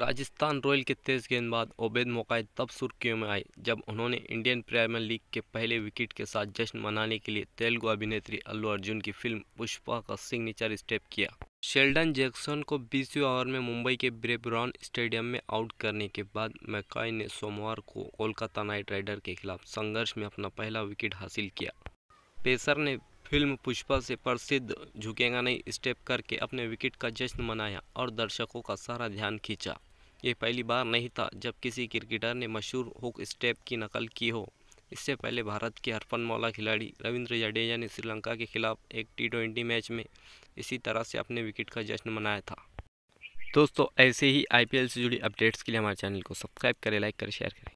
Rajasthan royal के तेज गेंदबाज Obed मोकाय तब सुर्खियों में आए जब उन्होंने इंडियन प्रीमियर लीग के पहले विकेट के साथ जश्न मनाने के लिए तेलुगु अभिनेत्री अल्लू अर्जुन की फिल्म पुष्पा का सिग्नेचर स्टेप किया शेल्डन जैक्सन को बीसवें ओवर में मुंबई के ब्रेबरॉन स्टेडियम में आउट करने के बाद मैकाय ने सोमवार को कोलकाता नाइट राइडर के खिलाफ संघर्ष में अपना पहला विकेट हासिल किया पेसर ने फिल्म पुष्पा से प्रसिद्ध झुकेगा नहीं स्टेप करके अपने विकेट का जश्न मनाया और दर्शकों का सारा ध्यान खींचा ये पहली बार नहीं था जब किसी क्रिकेटर ने मशहूर हुक स्टेप की नकल की हो इससे पहले भारत के हरफन मौला खिलाड़ी रविंद्र जडेजा ने श्रीलंका के खिलाफ एक टी ट्वेंटी मैच में इसी तरह से अपने विकेट का जश्न मनाया था दोस्तों ऐसे ही आईपीएल से जुड़ी अपडेट्स के लिए हमारे चैनल को सब्सक्राइब करें लाइक करें शेयर करें